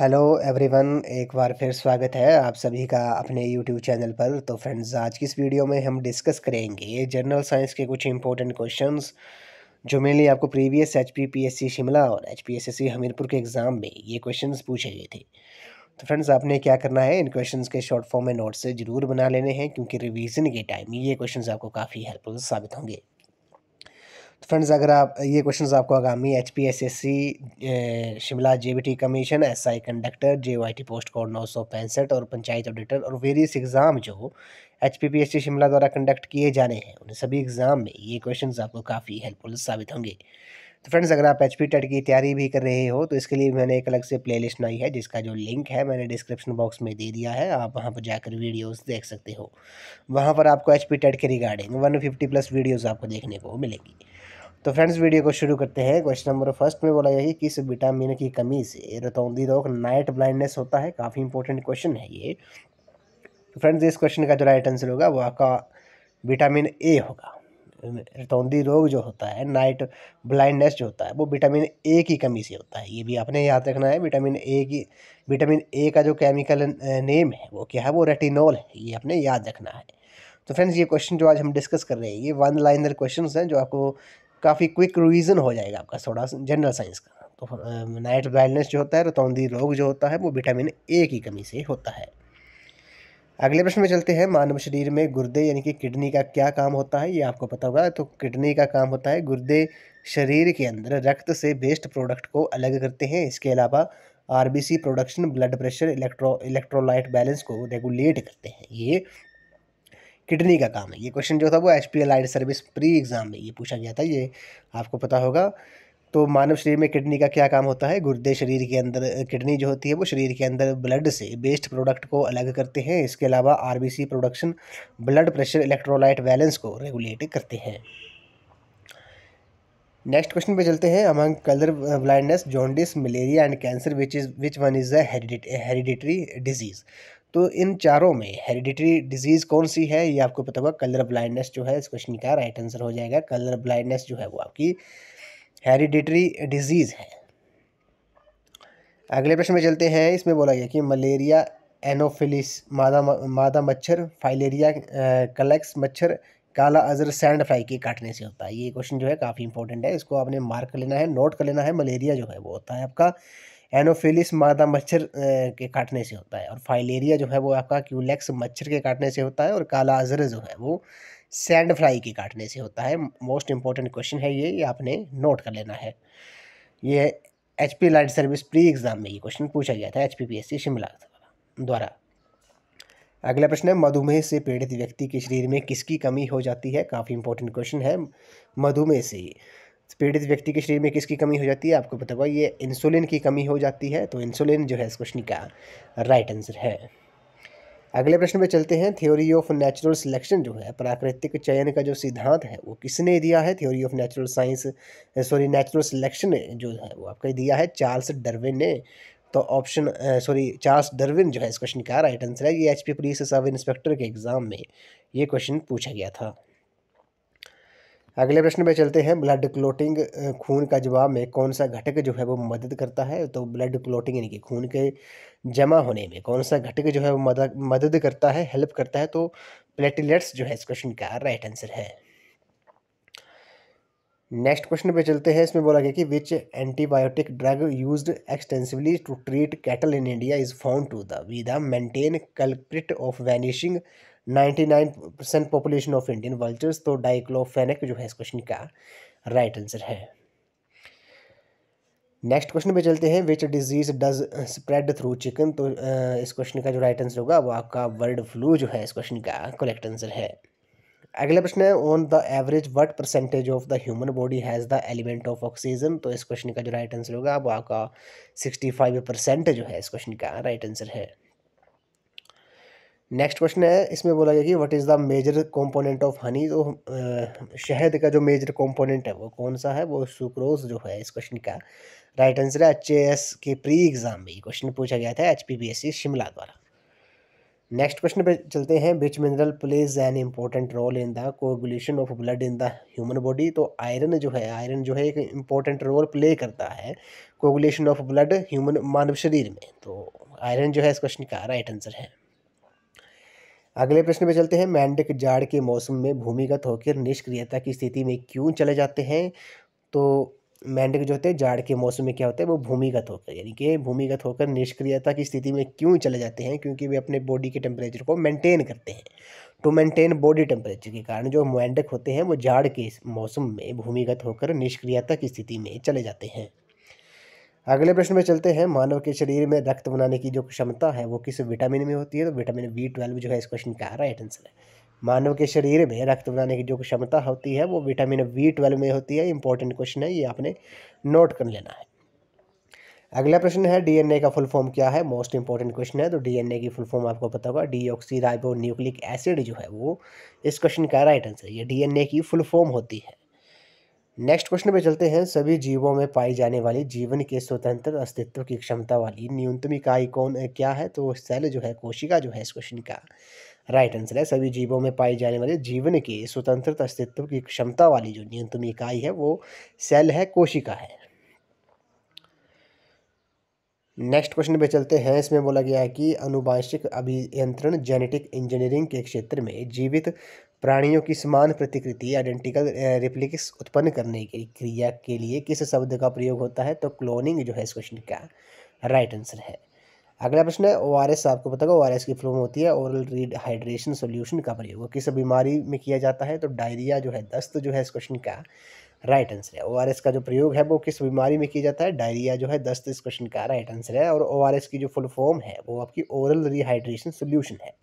hello everyone एक बार फिर स्वागत है आप सभी का अपने यूट्यूब चैनल पर तो फ्रेंड्स आज की इस वीडियो में हम डिस्कस करेंगे जनरल साइंस के कुछ इंपॉर्टेंट क्वेश्चंस जो मेनली आपको previous H P P S C Shimla और H P S C Hamirpur के एग्ज़ाम में ये क्वेश्चंस पूछे गए थे तो फ्रेंड्स आपने क्या करना है इन क्वेश्चन के शॉर्ट फॉर्म में नोट्स ज़रूर बना लेने हैं क्योंकि रिवीजन के टाइम ये क्वेश्चन आपको काफ़ी हेल्पफुल साबित होंगे तो फ्रेंड्स अगर आप ये क्वेश्चन आपको आगामी H P S S C Shimla J B T commission S I conductor J Y T post code नौ सौ पैंसठ और पंचायत ऑडिटर और वेरियस एग्ज़ाम जो H P P S C Shimla द्वारा कंडक्ट किए जाने हैं उन सभी एग्ज़ाम में ये क्वेश्चन आपको काफ़ी हेल्पफुल साबित होंगे तो फ्रेंड्स अगर आप एच पी टेट की तैयारी भी कर रहे हो तो इसके लिए मैंने एक अलग से प्ले लिस्ट बनाई है जिसका जो लिंक है मैंने डिस्क्रिप्शन बॉक्स में दे दिया है आप वहाँ पर जाकर वीडियोज़ देख सकते हो वहाँ पर आपको एच पी टेट के regarding one fifty plus videos आपको देखने को मिलेंगी तो फ्रेंड्स वीडियो को शुरू करते हैं क्वेश्चन नंबर फर्स्ट में बोला यही कि किस विटामिन की कमी से रतौंदी रोग नाइट ब्लाइंडनेस होता है काफ़ी इंपॉर्टेंट क्वेश्चन है ये तो फ्रेंड्स इस क्वेश्चन का जो राइट आंसर होगा वो आपका विटामिन ए होगा रतौंदी रोग जो होता है नाइट ब्लाइंडनेस जो होता है वो विटामिन ए की कमी से होता है ये भी आपने याद रखना है विटामिन ए की विटामिन ए का जो केमिकल नेम है वो क्या है वो रेटिनॉल है ये आपने याद रखना है तो फ्रेंड्स ये क्वेश्चन जो आज हम डिस्कस कर रहे हैं ये वन लाइनर क्वेश्चन हैं जो आपको काफ़ी क्विक रिवीजन हो जाएगा आपका थोड़ा जनरल साइंस का तो नाइट ब्राइटनेस जो होता है रतौंदी रोग जो होता है वो विटामिन ए की कमी से होता है अगले प्रश्न में चलते हैं मानव शरीर में गुर्दे यानी कि किडनी का क्या काम होता है ये आपको पता होगा तो किडनी का काम होता है गुर्दे शरीर के अंदर रक्त से बेस्ट प्रोडक्ट को अलग करते हैं इसके अलावा RBC production blood pressure electro electrolyte balance को रेगुलेट करते हैं ये किडनी का काम है ये क्वेश्चन जो था वो H P service pre exam में ये पूछा गया था ये आपको पता होगा तो मानव शरीर में किडनी का क्या काम होता है गुर्दे शरीर के अंदर किडनी जो होती है वो शरीर के अंदर ब्लड से बेस्ट प्रोडक्ट को अलग करते हैं इसके अलावा RBC production blood pressure electrolyte balance को रेगुलेट करते हैं नेक्स्ट क्वेश्चन पे चलते हैं among colour blindness jaundice malaria and cancer which is which one is a hereditary disease तो इन चारों में हेरिडिटरी डिजीज़ कौन सी है ये आपको पता होगा कलर ब्लाइंडनेस जो है इस क्वेश्चन का राइट आंसर हो जाएगा कलर ब्लाइंडनेस जो है वो आपकी हेरिडिटरी डिजीज़ है अगले प्रश्न में चलते हैं इसमें बोला गया कि मलेरिया एनोफिलिस मादा मादा मच्छर फाइलेरिया कलेक्स मच्छर काला अजर सैंड फ्लाई के काटने से होता है ये क्वेश्चन जो है काफ़ी इंपॉर्टेंट है इसको आपने मार्क कर लेना है नोट कर लेना है मलेरिया जो है वो होता है आपका एनोफिलिस मादा मच्छर के काटने से होता है और फाइलेरिया जो है वो आपका क्यूलेक्स मच्छर के काटने से होता है और काला अजर जो है वो सैंड फ्लाई के काटने से होता है मोस्ट इंपॉर्टेंट क्वेश्चन है ये, ये आपने नोट कर लेना है ये H P light service pre exam में ये क्वेश्चन पूछा गया था H P P S C Shimla द्वारा अगला प्रश्न है मधुमेह से पीड़ित व्यक्ति के शरीर में किसकी कमी हो जाती है काफ़ी इंपॉर्टेंट क्वेश्चन है मधुमेह से पीड़ित व्यक्ति के शरीर में किसकी कमी हो जाती है आपको पता होगा ये इंसुलिन की कमी हो जाती है तो इंसुलिन जो है इस क्वेश्चन का राइट आंसर है अगले प्रश्न पे चलते हैं थ्योरी ऑफ नेचुरल सिलेक्शन जो है प्राकृतिक चयन का जो सिद्धांत है वो किसने दिया है theory of natural science sorry natural selection जो है वो आपका दिया है चार्ल्स डरविन ने तो ऑप्शन सॉरी चार्ल्स डरविन जो है इस क्वेश्चन का राइट आंसर है ये H P police sub inspector के एग्ज़ाम में ये क्वेश्चन पूछा गया था अगले प्रश्न पे चलते हैं ब्लड क्लोटिंग खून का जवाब में कौन सा घटक जो है वो मदद करता है तो ब्लड क्लोटिंग यानी कि खून के जमा होने में कौन सा घटक जो है वो मदद मदद करता है हेल्प करता है तो प्लेटिलेट्स जो है इस क्वेश्चन का राइट आंसर है नेक्स्ट क्वेश्चन पे चलते हैं इसमें बोला गया कि which antibiotic drug use extensively to treat cattle in India is found to the be the मेंटेन culprit of vanishing ninety nine percent population of Indian vultures तो डाइक्लोफेनिक जो है इस क्वेश्चन का राइट आंसर है नेक्स्ट क्वेश्चन पे चलते हैं which disease does spread through chicken तो इस क्वेश्चन का जो राइट आंसर होगा वो आपका वर्ल्ड फ्लू जो है इस क्वेश्चन का करेक्ट आंसर है अगला प्रश्न है on the average what percentage of the human body has the element of oxygen तो इस क्वेश्चन का जो राइट आंसर होगा वो आपका सिक्सटी फाइव परसेंट जो है इस क्वेश्चन का राइट आंसर है नेक्स्ट क्वेश्चन है इसमें बोला गया कि what is the major component of honey तो शहद का जो मेजर कंपोनेंट है वो कौन सा है वो सुक्रोज जो है इस क्वेश्चन का राइट आंसर है एच एस के प्री एग्जाम में ये क्वेश्चन पूछा गया था H P B S C Shimla द्वारा नेक्स्ट क्वेश्चन पे चलते हैं which mineral plays an important role in the coagulation of blood in the human body तो आयरन जो है आयरन जो है एक इम्पोर्टेंट रोल प्ले करता है कोगुलेशन ऑफ ब्लड ह्यूमन मानव शरीर में तो आयरन जो है इस क्वेश्चन का राइट आंसर है अगले प्रश्न पे चलते हैं मेंढक जाड़ के मौसम में भूमिगत होकर निष्क्रियता की स्थिति में क्यों चले जाते हैं तो मेंढक जो होते हैं जाड़ के मौसम में क्या होता है वो भूमिगत होकर यानी कि भूमिगत होकर निष्क्रियता की स्थिति में क्यों चले जाते हैं क्योंकि वे अपने बॉडी के टेम्परेचर को मेंटेन करते हैं टू मेंटेन बॉडी टेम्परेचर के कारण जो मैंडक होते हैं वो जाड़ के मौसम में भूमिगत होकर निष्क्रियता की स्थिति में चले जाते हैं अगले प्रश्न में चलते हैं मानव के शरीर में रक्त बनाने की जो क्षमता है वो किस विटामिन में होती है तो विटामिन बी ट्वेल्व जो है इस क्वेश्चन का राइट आंसर है मानव के शरीर में रक्त बनाने की जो क्षमता होती है वो विटामिन बी ट्वेल्व में होती है इंपॉर्टेंट क्वेश्चन है ये आपने नोट कर लेना है अगला प्रश्न है डीएनए का फुल फॉर्म क्या है मोस्ट इंपॉर्टेंट क्वेश्चन है तो डीएनए की फुल फॉर्म आपको पता होगा डी न्यूक्लिक एसिड जो है वो इस क्वेश्चन का राइट आंसर ये डीएनए की फुल फॉर्म होती है नेक्स्ट क्वेश्चन पे चलते हैं सभी जीवों में पाई जाने वाली जीवन के स्वतंत्र अस्तित्व की क्षमता वाली न्यूनतम इकाई कौन क्या है तो सेल जो है कोशिका जो है इस क्वेश्चन का राइट आंसर है सभी जीवों में पाई जाने वाले जीवन के स्वतंत्र अस्तित्व की क्षमता वाली जो न्यूनतम इकाई है वो सेल है कोशिका है नेक्स्ट क्वेश्चन पे चलते हैं इसमें बोला गया है कि अनुवांशिक अभियंत्रण जेनेटिक इंजीनियरिंग के क्षेत्र में जीवित प्राणियों की समान प्रतिकृति आइडेंटिकल रिप्लिक्स उत्पन्न करने की क्रिया के लिए किस शब्द का प्रयोग होता है तो क्लोनिंग जो है इस क्वेश्चन का राइट आंसर है अगला प्रश्न है ओ आपको पता होगा ओ की फॉर्म होती है ओरल रिहाइड्रेशन सोल्यूशन का प्रयोग किस बीमारी में किया जाता है तो डायरिया जो है दस्त जो है इस क्वेश्चन का राइट आंसर है ओ का जो प्रयोग है वो किस बीमारी में किया जाता है डायरिया जो है दस्त इस क्वेश्चन का राइट आंसर है और ओ की जो फुल फॉर्म है वो आपकी ओरल रिहाइड्रेशन सोल्यूशन है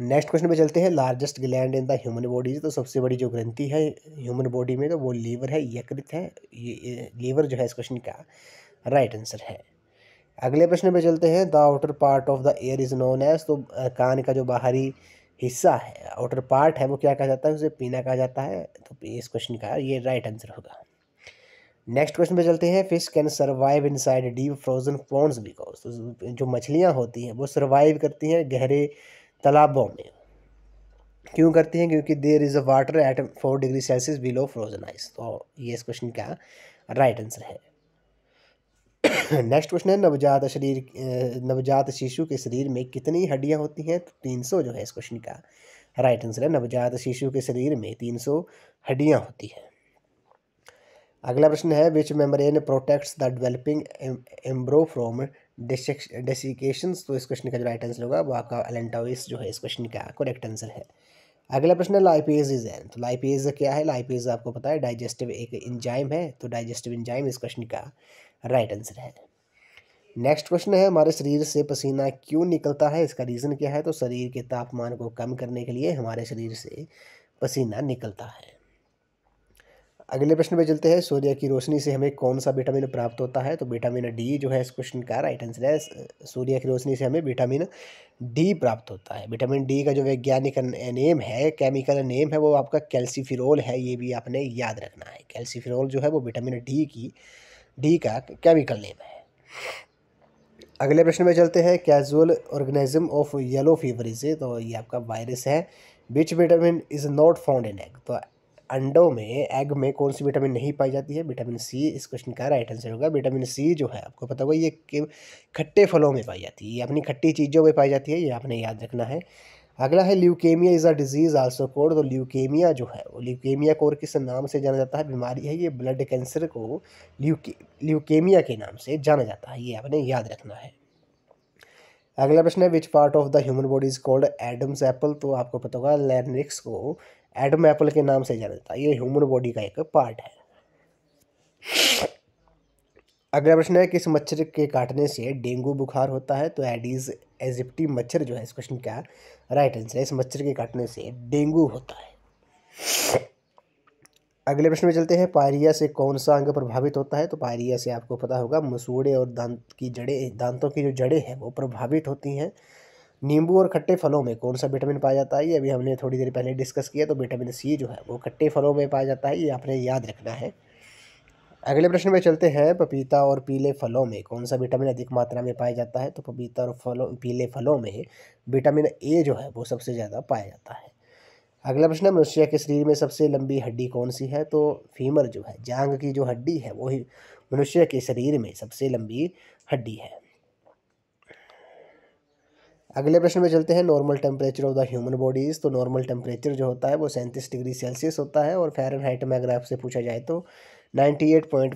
नेक्स्ट क्वेश्चन पे चलते हैं largest gland in the human body तो सबसे बड़ी जो ग्रंथि है ह्यूमन बॉडी में तो वो लीवर है यकृत है ये लीवर जो है इस क्वेश्चन का राइट right आंसर है अगले प्रश्न पे चलते हैं the outer part of the ear is known as तो कान का जो बाहरी हिस्सा है आउटर पार्ट है वो क्या कहा जाता है उसे पीना कहा जाता है तो इस क्वेश्चन का ये राइट right आंसर होगा नेक्स्ट क्वेश्चन पे चलते हैं fish can survive inside deep frozen ponds because तो जो मछलियाँ होती हैं वो सर्वाइव करती हैं गहरे तालाबों में क्यों करती हैं क्योंकि there is a water at four degree Celsius below frozen ice तो ये इस क्वेश्चन का राइट आंसर है नेक्स्ट क्वेश्चन है नवजात शरीर नवजात शिशु के शरीर में कितनी हड्डियां होती हैं तो तीन सौ जो है इस क्वेश्चन का राइट आंसर है नवजात शिशु के शरीर में तीन सौ हड्डियाँ होती हैं अगला प्रश्न है which membrane protects the developing embryo from desiccations तो इस क्वेश्चन का जो राइट आंसर होगा वो आपका एलेंटाविस जो है इस क्वेश्चन का करेक्ट आंसर है अगला प्रश्न है लाइपेज इज एन तो लाइपेज क्या है लाइपेज आपको पता है डाइजेस्टिव एक इंजाइम है तो डाइजेस्टिव इंजाइम इस क्वेश्चन का राइट आंसर है नेक्स्ट क्वेश्चन है हमारे शरीर से पसीना क्यों निकलता है इसका रीज़न क्या है तो शरीर के तापमान को कम करने के लिए हमारे शरीर से पसीना निकलता है अगले प्रश्न पे चलते हैं सूर्य की रोशनी से हमें कौन सा विटामिन प्राप्त होता है तो विटामिन डी जो है इस क्वेश्चन का राइट आंसर है सूर्य की रोशनी से हमें विटामिन डी प्राप्त होता है विटामिन डी का जो वैज्ञानिक नेम है केमिकल नेम है वो आपका कैल्सीफिरोल है ये भी आपने याद रखना है कैल्सीफिरोल जो है वो विटामिन डी की डी का केमिकल नेम है अगले प्रश्न में चलते हैं causal organism of yellow fever is तो ये आपका वायरस है which vitamin is not found in egg तो अंडों में एग में कौन सी विटामिन नहीं पाई जाती है विटामिन सी इस क्वेश्चन का राइट आंसर होगा विटामिन सी जो है आपको पता होगा ये खट्टे फलों में पाई जाती है ये अपनी खट्टी चीज़ों में पाई जाती है ये आपने याद रखना है अगला है leukaemia is a disease also called तो ल्यूकेमिया जो है वो ल्यूकेमिया कोर किस नाम से जाना जाता है बीमारी है ये ब्लड कैंसर को ल्यूके ल्यूकेमिया के नाम से जाना जाता है ये आपने याद रखना है अगला प्रश्न है which part of the human body is called Adam's apple तो आपको पता होगा लैनिक्स को एडम एप्पल के नाम से जाना जाता है ये ह्यूमन बॉडी का एक पार्ट है अगला प्रश्न है किस मच्छर के काटने से डेंगू बुखार होता है तो एडीज एजिप्टी मच्छर जो है इस क्वेश्चन का राइट आंसर है इस मच्छर के काटने से डेंगू होता है अगले प्रश्न में चलते हैं पायरिया से कौन सा अंग प्रभावित होता है तो पायरिया से आपको पता होगा मसूड़े और दांत की जड़े दांतों की जो जड़ें हैं वो प्रभावित होती हैं नींबू और खट्टे फलों में कौन सा विटामिन पाया जाता है ये अभी हमने थोड़ी देर पहले डिस्कस किया तो विटामिन सी जो है वो खट्टे फलों में पाया जाता है ये आपने याद रखना है अगले प्रश्न में चलते हैं पपीता और पीले फलों में कौन सा विटामिन अधिक मात्रा में पाया जाता है तो पपीता और फलों पीले फलों में विटामिन ए जो है वो सबसे ज़्यादा पाया जाता है अगला प्रश्न मनुष्य के शरीर में सबसे लंबी हड्डी कौन सी है तो फीमर जो है जांग की जो हड्डी है वही मनुष्य के शरीर में सबसे लंबी हड्डी है अगले प्रश्न पे चलते हैं normal temperature of the human bodies तो नॉर्मल टेम्परेचर जो होता है वो सैंतीस डिग्री सेल्सियस होता है और हाइट में अगर आपसे पूछा जाए तो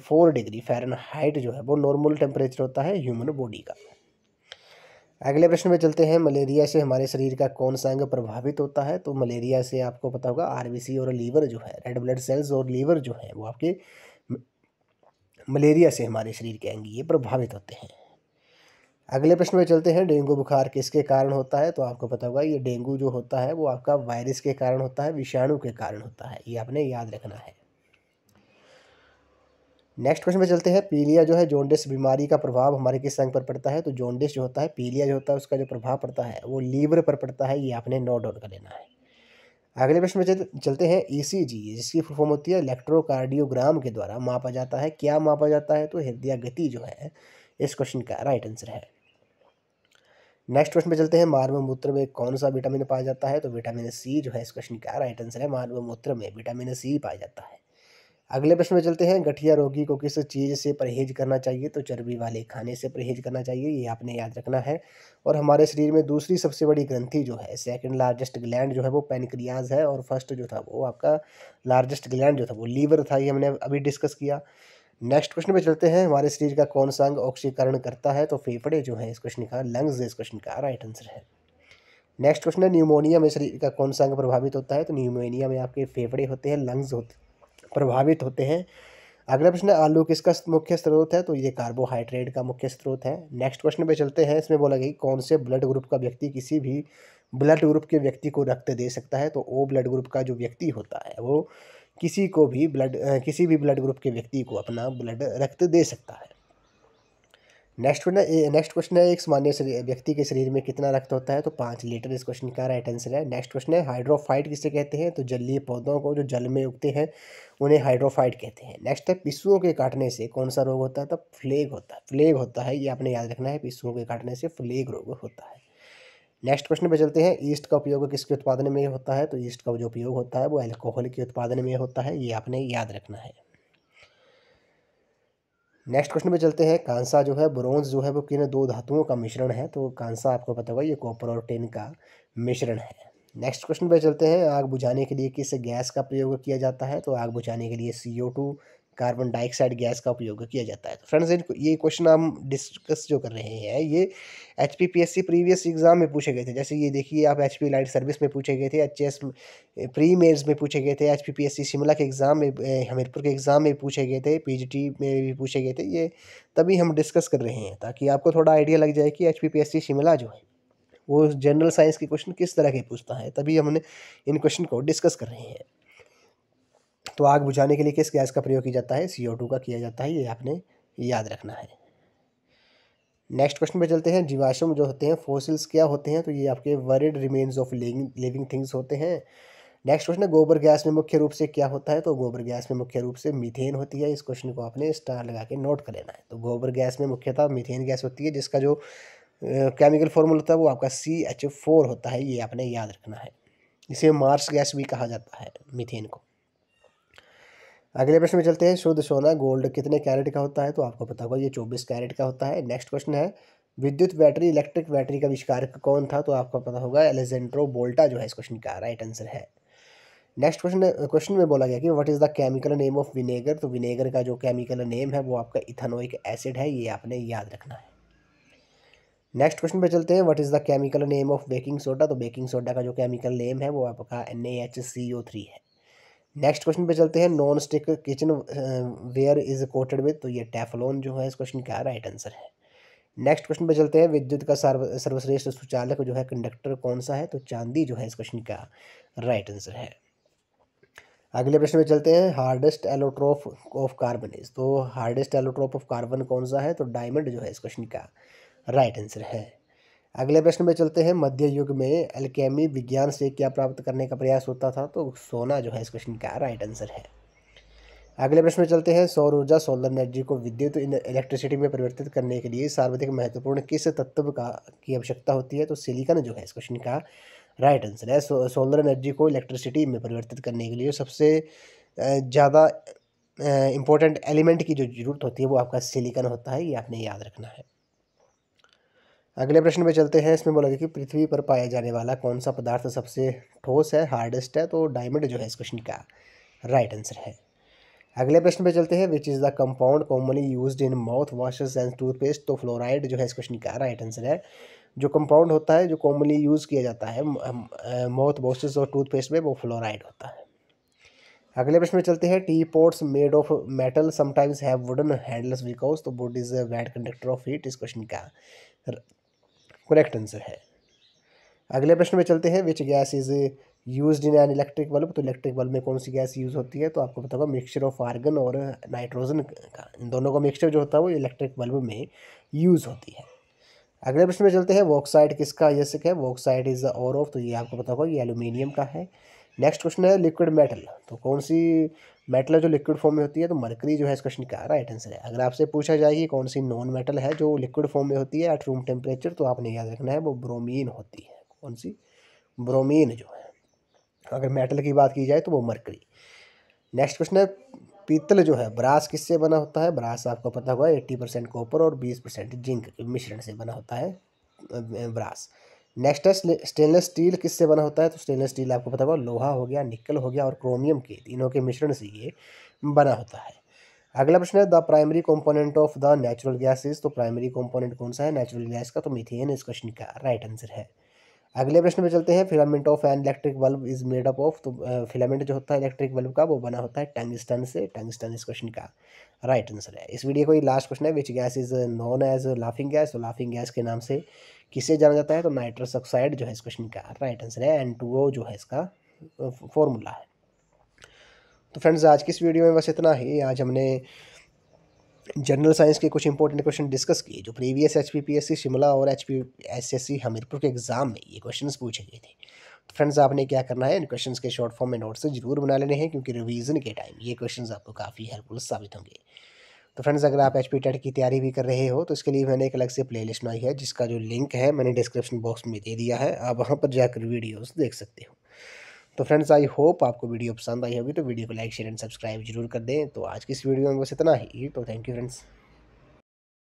फोर डिग्री हाइट जो है वो नॉर्मल टेम्परेचर होता है ह्यूमन बॉडी का अगले प्रश्न में चलते हैं मलेरिया से हमारे शरीर का कौन सा अंग प्रभावित होता है तो मलेरिया से आपको पता होगा आरबीसी और लीवर जो है रेड ब्लड सेल्स और लीवर जो है वो आपके मलेरिया से हमारे शरीर के अंग ये प्रभावित होते हैं अगले प्रश्न में चलते हैं डेंगू बुखार किसके कारण होता है तो आपको पता होगा ये डेंगू जो होता है वो आपका वायरस के कारण होता है विषाणु के कारण होता है ये आपने याद रखना है नेक्स्ट क्वेश्चन में चलते हैं पीलिया जो है जोंडिस बीमारी का प्रभाव हमारे किस अंग पर पड़ता है तो जोंडिस जो होता है पीलिया जो होता है उसका जो प्रभाव पड़ता है वो लीवर पर पड़ता है ये आपने नोट डाउन कर लेना है अगले प्रश्न में चलते हैं ईसीजी जिसकी फुल फॉर्म होती है इलेक्ट्रोकार्डियोग्राम के द्वारा मापा जाता है क्या मापा जाता है तो हृदय गति जो है इस क्वेश्चन का राइट आंसर है नेक्स्ट क्वेश्चन पे चलते हैं मानव मूत्र में कौन सा विटामिन पाया जाता है तो विटामिन सी जो है इस क्वेश्चन का राइट आंसर है मानव मूत्र में विटामिन सी पाया जाता है अगले प्रश्न में चलते हैं गठिया रोगी को किस चीज़ से परहेज करना चाहिए तो चर्बी वाले खाने से परहेज करना चाहिए ये आपने याद रखना है और हमारे शरीर में दूसरी सबसे बड़ी ग्रंथि जो है सेकंड लार्जेस्ट ग्लैंड जो है वो पेनक्रियाज है और फर्स्ट जो था वो आपका लार्जेस्ट ग्लैंड जो था वो लीवर था ये हमने अभी डिस्कस किया नेक्स्ट क्वेश्चन पे चलते हैं हमारे शरीर का कौन सा अंग ऑक्सीकरण करता है तो फेफड़े जो है इस क्वेश्चन का लंग्स इस क्वेश्चन का राइट आंसर है नेक्स्ट क्वेश्चन है न्यूमोनिया में शरीर का कौन सा अंग प्रभावित होता है तो न्यूमोनिया में आपके फेफड़े होते हैं लंग्स होते प्रभावित होते हैं अगला प्रश्न है आलू किसका मुख्य स्रोत है तो ये कार्बोहाइड्रेट का मुख्य स्रोत है नेक्स्ट क्वेश्चन पे चलते हैं इसमें बोला गया कौन से ब्लड ग्रुप का व्यक्ति किसी भी ब्लड ग्रुप के व्यक्ति को रक्त दे सकता है तो ओ ब्लड ग्रुप का जो व्यक्ति होता है वो किसी को भी ब्लड किसी भी ब्लड ग्रुप के व्यक्ति को अपना ब्लड रक्त दे सकता है नेक्स्ट क्वेश्चन नेक्स्ट क्वेश्चन है एक सामान्य व्यक्ति के शरीर में कितना रक्त होता है तो पाँच लीटर इस क्वेश्चन का राइट आंसर है नेक्स्ट क्वेश्चन है हाइड्रोफाइट किसे कहते हैं तो जलीय पौधों को जो जल में उगते हैं उन्हें हाइड्रोफाइट कहते हैं नेक्स्ट है पिसुओं के काटने से कौन सा रोग होता है तो फ्लेग होता है फ्लेग होता है ये आपने याद रखना है पिसुओं के काटने से फ्लेग रोग होता है नेक्स्ट क्वेश्चन पे चलते हैं ईस्ट का उपयोग किसके उत्पादन में होता है तो ईस्ट का जो उपयोग होता है वो एल्कोहल के उत्पादन में होता है ये आपने याद रखना है नेक्स्ट क्वेश्चन पे चलते हैं कांसा जो है ब्रोंज जो है वो किन दो धातुओं का मिश्रण है तो कांसा आपको पता होगा ये कॉपर और टेन का मिश्रण है नेक्स्ट क्वेश्चन पे चलते हैं आग बुझाने के लिए किस गैस का प्रयोग किया जाता है तो आग बुझाने के लिए C O two carbon dioxide gas का उपयोग किया जाता है तो फ्रेंड्स ये क्वेश्चन हम डिस्कस जो कर रहे हैं ये H P P S C previous exam में पूछे गए थे जैसे ये देखिए आप एच पी लाइट सर्विस में पूछे गए थे एच एस प्री मेज में पूछे गए थे H P P S C Shimla के एग्ज़ाम में हमीरपुर के एग्ज़ाम में पूछे गए थे पी जी टी में भी पूछे गए थे ये तभी हम डिस्कस कर रहे हैं ताकि आपको थोड़ा आइडिया लग जाए कि H P P S C Shimla जो है वो जनरल साइंस के क्वेश्चन किस तरह के पूछता है तभी हमने इन क्वेश्चन को डिस्कस कर रहे हैं तो आग बुझाने के लिए किस गैस का प्रयोग किया जाता है सी ओ टू का किया जाता है ये आपने याद रखना है नेक्स्ट क्वेश्चन पर चलते हैं जीवाश्म जो होते हैं फोसिल्स क्या होते हैं तो ये आपके word remains of living things होते हैं नेक्स्ट क्वेश्चन है गोबर गैस में मुख्य रूप से क्या होता है तो गोबर गैस में मुख्य रूप से मीथेन होती है इस क्वेश्चन को आपने स्टार लगा के नोट कर लेना है तो गोबर गैस में मुख्यतः मीथेन गैस होती है जिसका जो केमिकल फॉर्मूला होता है वो आपका सी एच फोर होता है ये आपने याद रखना है इसे मार्स गैस भी कहा जाता है मीथेन को अगले प्रश्न में चलते हैं शुद्ध सोना गोल्ड कितने कैरेट का होता है तो आपको पता होगा ये चौबीस कैरेट का होता है नेक्स्ट क्वेश्चन है विद्युत बैटरी इलेक्ट्रिक बैटरी का आविष्कार कौन था तो आपको पता होगा एलेजेंड्रो बोल्टा जो है इस क्वेश्चन का राइट आंसर है नेक्स्ट क्वेश्चन क्वेश्चन में बोला गया कि what is the chemical name of vinegar तो विनेगर का जो केमिकल नेम है वो आपका इथानोइक एसिड है ये आपने याद रखना है नेक्स्ट क्वेश्चन पे चलते हैं what is the chemical name of baking soda तो बेकिंग सोडा का जो केमिकल नेम है वो आपका एन है नेक्स्ट क्वेश्चन पे चलते हैं non stick kitchenware is coated with तो ये टेफलॉन जो है इस क्वेश्चन का राइट आंसर है नेक्स्ट क्वेश्चन पे चलते हैं विद्युत का सर्व सर्वश्रेष्ठ सुचालक जो है कंडक्टर कौन सा है तो चांदी जो है इस क्वेश्चन का राइट आंसर है अगले प्रश्न पे चलते हैं hardest allotrope of carbon is तो हार्डेस्ट एलोट्रोफ ऑफ कार्बन कौन सा है तो डायमंड जो है इस क्वेश्चन का राइट आंसर है अगले प्रश्न में चलते हैं मध्य युग में एल्केमी विज्ञान से क्या प्राप्त करने का प्रयास होता था तो सोना जो है इस क्वेश्चन का राइट आंसर है अगले प्रश्न में चलते हैं सौर ऊर्जा सोलर एनर्जी को विद्युत इलेक्ट्रिसिटी में परिवर्तित करने के लिए सर्वाधिक महत्वपूर्ण किस तत्व का की आवश्यकता होती है तो सिलिकन जो है इस क्वेश्चन का राइट आंसर है सो, सोलर एनर्जी को इलेक्ट्रिसिटी में परिवर्तित करने के लिए सबसे ज़्यादा इम्पोर्टेंट एलिमेंट की जो जरूरत होती है वो आपका सिलिकन होता है ये आपने याद रखना है अगले प्रश्न पे चलते हैं इसमें बोला गया कि पृथ्वी पर पाया जाने वाला कौन सा पदार्थ सबसे ठोस है हार्डेस्ट है तो डायमंड जो है इस क्वेश्चन का राइट आंसर है अगले प्रश्न पे चलते हैं which is the compound commonly use in mouthwashes and toothpaste तो फ्लोराइड जो है इस क्वेश्चन का राइट आंसर है जो कंपाउंड होता है जो कॉमनली यूज़ किया जाता है माउथ वॉशेस और टूथपेस्ट में वो फ्लोराइड होता है अगले प्रश्न में चलते हैं teapots made of metal sometimes have wooden handles because तो wood is a bad conductor of heat इस क्वेश्चन का करेक्ट आंसर है अगले प्रश्न में चलते हैं which gas is use in an electric bulb तो इलेक्ट्रिक बल्ब में कौन सी गैस यूज़ होती है तो आपको पता होगा मिक्सचर ऑफ आर्गन और नाइट्रोजन का इन दोनों का मिक्सचर जो होता है वो इलेक्ट्रिक बल्ब में यूज़ होती है अगले प्रश्न में चलते हैं वॉक्साइड किसका यशक है bauxite is the ore of तो ये आपको पता होगा ये एल्यूमिनियम का है नेक्स्ट क्वेश्चन है लिक्विड मेटल तो कौन सी मेटल है जो लिक्विड फॉर्म में होती है तो मरकरी जो है इस क्वेश्चन का राइट आंसर है अगर आपसे पूछा जाए कि कौन सी नॉन मेटल है जो लिक्विड फॉर्म में होती है एट रूम टेम्परेचर तो आपने याद रखना है वो ब्रोमीन होती है कौन सी ब्रोमीन जो है अगर मेटल की बात की जाए तो वो मरकरी नेक्स्ट क्वेश्चन है पीतल जो है ब्रास किससे बना होता है ब्रास आपको पता होगा एट्टी परसेंट कॉपर और बीस परसेंट जिंक मिश्रण से बना होता है ब्रास नेक्स्ट है स्टेनलेस स्टील किससे बना होता है तो स्टेनलेस स्टील आपको पता होगा लोहा हो गया निकल हो गया और क्रोमियम के तीनों के मिश्रण से ये बना होता है अगला प्रश्न है the primary component of the natural gas is तो प्राइमरी कंपोनेंट कौन सा है नेचुरल गैस का तो मिथेन इस क्वेश्चन का राइट आंसर है अगले प्रश्न में चलते हैं filament of an electric bulb is made up of तो फिलामेंट जो होता है इलेक्ट्रिक बल्ब का वो बना होता है टंगस्टन से टंगस्टन इस क्वेश्चन का राइट आंसर है इस वीडियो का ये लास्ट क्वेश्चन है which gas is known as laughing gas तो लाफिंग गैस के नाम से किसे जाना जाता है तो नाइट्रस ऑक्साइड जो है इस क्वेश्चन का राइट आंसर है एन टू ओ जो है इसका फॉर्मूला है तो फ्रेंड्स आज की इस वीडियो में बस इतना ही आज हमने जनरल साइंस के कुछ इंपॉर्टेंट क्वेश्चन डिस्कस किए जो previous H P P S C Shimla और H P S S C Hamirpur के एग्जाम में ये क्वेश्चन पूछे गए थे तो फ्रेंड्स आपने क्या करना है इन क्वेश्चंस के शॉर्ट फॉर्म में नोट्स जरूर बना लेने हैं क्योंकि रिवीजन के टाइम ये क्वेश्चंस आपको काफ़ी हेल्पफुल साबित होंगे तो फ्रेंड्स अगर आप एच पी टेट की तैयारी भी कर रहे हो तो इसके लिए मैंने एक अलग से प्ले लिस्ट बनाई है जिसका जो लिंक है मैंने डिस्क्रिप्शन बॉक्स में दे दिया है आप वहाँ पर जाकर वीडियोस देख सकते हो तो फ्रेंड्स आई होप आपको वीडियो पसंद आई होगी तो वीडियो को लाइक शेयर एंड सब्सक्राइब जरूर कर दें तो आज की इस वीडियो में बस इतना ही तो थैंक यू फ्रेंड्स